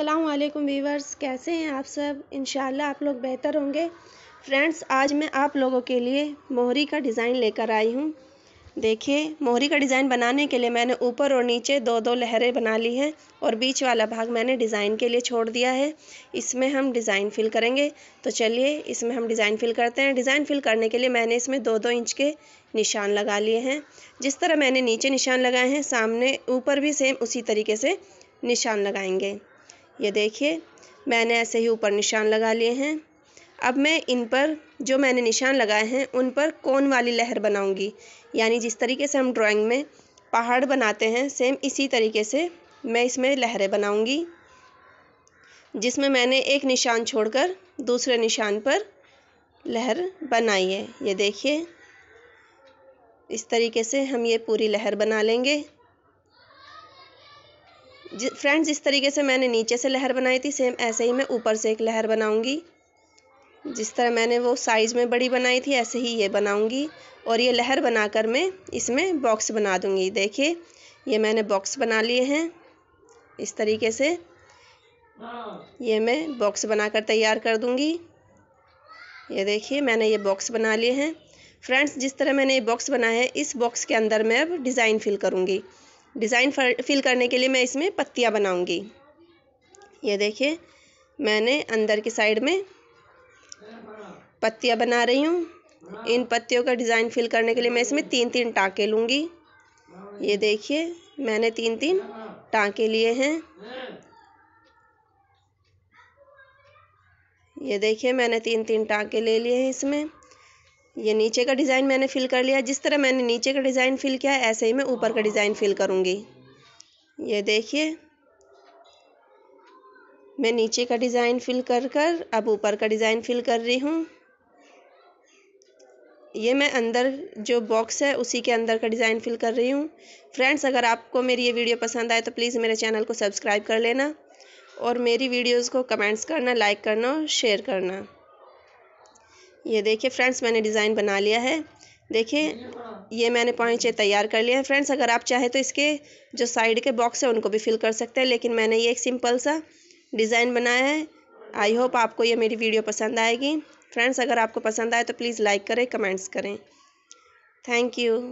Aslam viewers कैसे हैं आप सब इन आप लोग बेहतर होंगे फ्रेंड्स आज मैं आप लोगों के लिए मोहरी का डिज़ाइन लेकर आई हूँ देखिए मोहरी का डिज़ाइन बनाने के लिए मैंने ऊपर और नीचे दो दो लहरें बना ली हैं और बीच वाला भाग मैंने डिज़ाइन के लिए छोड़ दिया है इसमें हम डिज़ाइन फिल करेंगे तो चलिए इसमें हम डिज़ाइन फिल करते हैं डिज़ाइन फिल करने के लिए मैंने इसमें दो दो इंच के निशान लगा लिए हैं जिस तरह मैंने नीचे निशान लगाए हैं सामने ऊपर भी सेम उसी तरीके से निशान लगाएंगे ये देखिए मैंने ऐसे ही ऊपर निशान लगा लिए हैं अब मैं इन पर जो मैंने निशान लगाए हैं उन पर कौन वाली लहर बनाऊंगी यानी जिस तरीके से हम ड्राइंग में पहाड़ बनाते हैं सेम इसी तरीके से मैं इसमें लहरें बनाऊंगी जिसमें मैंने एक निशान छोड़कर दूसरे निशान पर लहर बनाई है ये देखिए इस तरीके से हम ये पूरी लहर बना लेंगे फ्रेंड्स जिस तरीके से मैंने नीचे से लहर बनाई थी सेम ऐसे ही मैं ऊपर से एक लहर बनाऊंगी जिस तरह मैंने वो साइज़ में बड़ी बनाई थी ऐसे ही ये बनाऊंगी और ये लहर बनाकर मैं इसमें बॉक्स बना दूंगी देखिए ये मैंने बॉक्स बना लिए हैं इस तरीके से ये मैं बॉक्स बनाकर तैयार कर दूँगी ये देखिए मैंने ये बॉक्स बना लिए हैं फ्रेंड्स जिस तरह मैंने ये बॉक्स बनाए हैं इस बॉक्स के अंदर मैं अब डिज़ाइन फिल करूँगी डिज़ाइन फिल करने के लिए मैं इसमें पत्तियाँ बनाऊँगी ये देखिए मैंने अंदर की साइड में पत्तियाँ बना रही हूँ इन पत्तियों का डिज़ाइन फिल करने के लिए मैं इसमें तीन तीन टाँके लूँगी ये देखिए मैंने तीन तीन टाँके लिए हैं ये देखिए मैंने तीन तीन टाँके ले लिए हैं इसमें ये नीचे का डिज़ाइन मैंने फिल कर लिया जिस तरह मैंने नीचे का डिज़ाइन फिल किया है ऐसे ही मैं ऊपर का डिज़ाइन फिल करूँगी ये देखिए मैं नीचे का डिज़ाइन फिल कर कर अब ऊपर का डिज़ाइन फिल कर रही हूँ ये मैं अंदर जो बॉक्स है उसी के अंदर का डिज़ाइन फिल कर रही हूँ फ्रेंड्स अगर आपको मेरी ये वीडियो पसंद आए तो प्लीज़ मेरे चैनल को सब्सक्राइब कर लेना और मेरी वीडियोस को कमेंट्स करना लाइक करना और शेयर करना ये देखिए फ्रेंड्स मैंने डिज़ाइन बना लिया है देखिए ये मैंने पॉइंचे तैयार कर लिए हैं फ्रेंड्स अगर आप चाहें तो इसके जो साइड के बॉक्स हैं उनको भी फिल कर सकते हैं लेकिन मैंने ये एक सिंपल सा डिज़ाइन बनाया है आई होप आपको ये मेरी वीडियो पसंद आएगी फ्रेंड्स अगर आपको पसंद आए तो प्लीज़ लाइक करें कमेंट्स करें थैंक यू